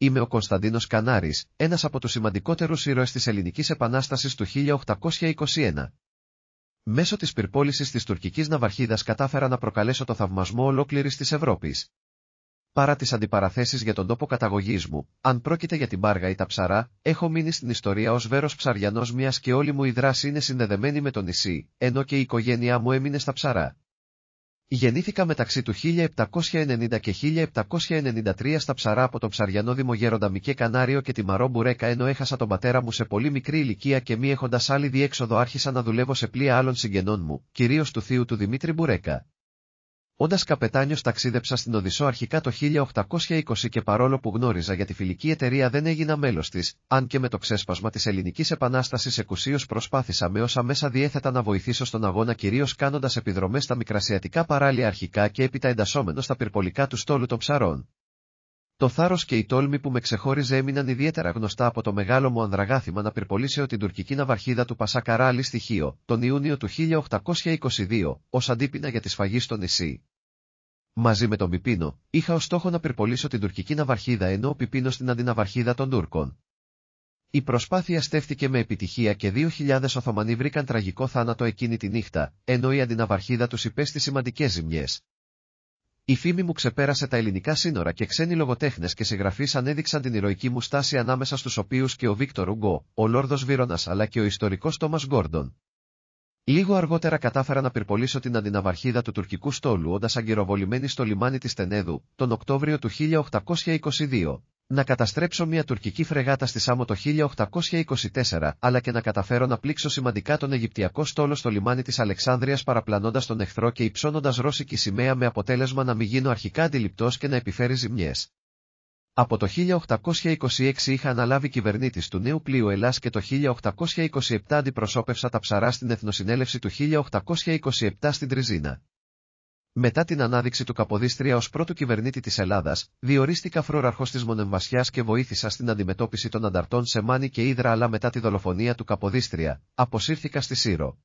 Είμαι ο Κωνσταντίνος Κανάρης, ένας από τους σημαντικότερους ήρωες της Ελληνικής Επανάστασης του 1821. Μέσω της πυρπόλησης της τουρκικής ναυαρχίδας κατάφερα να προκαλέσω το θαυμασμό ολόκληρης της Ευρώπης. Παρά τις αντιπαραθέσεις για τον τόπο καταγωγής μου, αν πρόκειται για την Πάργα ή τα ψαρά, έχω μείνει στην ιστορία ως βέρος ψαριανός μιας και όλη μου η δράση είναι συνδεδεμένη με το νησί, ενώ και η οικογένειά μου έμεινε στα ψαρά. Γεννήθηκα μεταξύ του 1790 και 1793 στα ψαρά από τον ψαριανό δημογέροντα Μικέ Κανάριο και τη Μαρό Μπουρέκα ενώ έχασα τον πατέρα μου σε πολύ μικρή ηλικία και μη έχοντας άλλη διέξοδο άρχισα να δουλεύω σε πλοία άλλων συγγενών μου, κυρίως του θείου του Δημήτρη Μπουρέκα. Όντας καπετάνιος ταξίδεψα στην Οδυσσό αρχικά το 1820 και παρόλο που γνώριζα για τη φιλική εταιρεία δεν έγινα μέλος της, αν και με το ξέσπασμα της Ελληνικής Επανάστασης εκουσίως προσπάθησα με όσα μέσα διέθετα να βοηθήσω στον αγώνα κυρίως κάνοντας επιδρομές στα μικρασιατικά παράλια αρχικά και έπειτα εντασσόμενο στα πυρπολικά του στόλου των ψαρών. Το θάρρος και η τόλμη που με ξεχώριζε έμειναν ιδιαίτερα γνωστά από το μεγάλο μου ανδραγάθημα να πυρπολίσεω την τουρκική ναυαρχίδα του Πασακαράλη στοιχείο, τον Ιούνιο του 1822, ως αντίπεινα για τη σφαγή στο νησί. Μαζί με τον Πιπίνο, είχα ως στόχο να περπολίσω την τουρκική ναυαρχίδα ενώ ο Πιπίνος την αντιναυαρχίδα των Τούρκων. Η προσπάθεια στέφτηκε με επιτυχία και 2.000 Οθωμανοί βρήκαν τραγικό θάνατο εκείνη τη νύχτα, ενώ η αντιναυαρχίδα τους υπέστη σημαντικές ζημιές. Η φήμη μου ξεπέρασε τα ελληνικά σύνορα και ξένοι λογοτέχνες και συγγραφείς ανέδειξαν την ηρωική μου στάση ανάμεσα στους οποίους και ο Βίκτορ Ουγκό, ο Λόρδος Βίρονας αλλά και ο ιστορικός Τόμας Γκόρντον. Λίγο αργότερα κατάφερα να πυρπολίσω την αντιναυαρχίδα του τουρκικού στόλου όντας αγκυροβολημένη στο λιμάνι της Τενέδου, τον Οκτώβριο του 1822. Να καταστρέψω μια τουρκική φρεγάτα στη Σάμο το 1824, αλλά και να καταφέρω να πλήξω σημαντικά τον Αιγυπτιακό στόλο στο λιμάνι της Αλεξάνδρειας παραπλανώντας τον εχθρό και υψώνοντας ρώσικη σημαία με αποτέλεσμα να μην γίνω αρχικά αντιληπτός και να επιφέρει ζημιές. Από το 1826 είχα αναλάβει κυβερνήτης του νέου πλοίου Ελλάς και το 1827 αντιπροσώπευσα τα ψαρά στην Εθνοσυνέλευση του 1827 στην Τριζίνα. Μετά την ανάδειξη του Καποδίστρια ως πρώτου κυβερνήτη της Ελλάδας, διορίστηκα φρόραρχος της Μονεμβασιάς και βοήθησα στην αντιμετώπιση των ανταρτών σε Μάνη και Ήδρα αλλά μετά τη δολοφονία του Καποδίστρια, αποσύρθηκα στη Σύρο.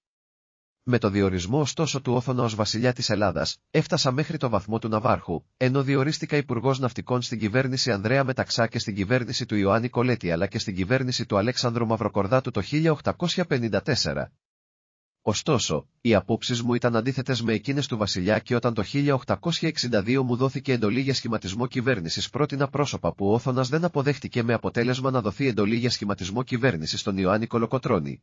Με το διορισμό ωστόσο του Όθωνα ως βασιλιά της Ελλάδας, έφτασα μέχρι το βαθμό του Ναυάρχου, ενώ διορίστηκα υπουργός ναυτικών στην κυβέρνηση Ανδρέα Μεταξά και στην κυβέρνηση του Ιωάννη Κολέτη αλλά και στην κυβέρνηση του Αλέξανδρου Μαυροκορδάτου το 1854. Ωστόσο, οι απόψεις μου ήταν αντίθετες με εκείνες του Βασιλιά και όταν το 1862 μου δόθηκε εντολή για σχηματισμό κυβέρνησης πρότεινα πρόσωπα που ο Όθωνας δεν αποδέχτηκε με αποτέλεσμα να δοθεί εντολή για σχηματισμό κυβέρνησης στον Ιωάννη Κολοκοτρόνη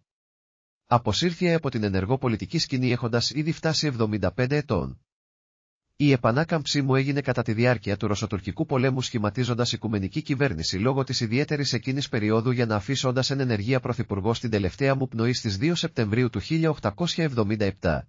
αποσύρθηκε από την ενεργό πολιτική σκηνή έχοντας ήδη φτάσει 75 ετών. Η επανάκαμψή μου έγινε κατά τη διάρκεια του Ρωσοτουρκικού πολέμου σχηματίζοντας οικουμενική κυβέρνηση λόγω της ιδιαίτερης εκείνης περίοδου για να αφήσοντας εν ενεργεία πρωθυπουργό στην τελευταία μου πνοή στις 2 Σεπτεμβρίου του 1877.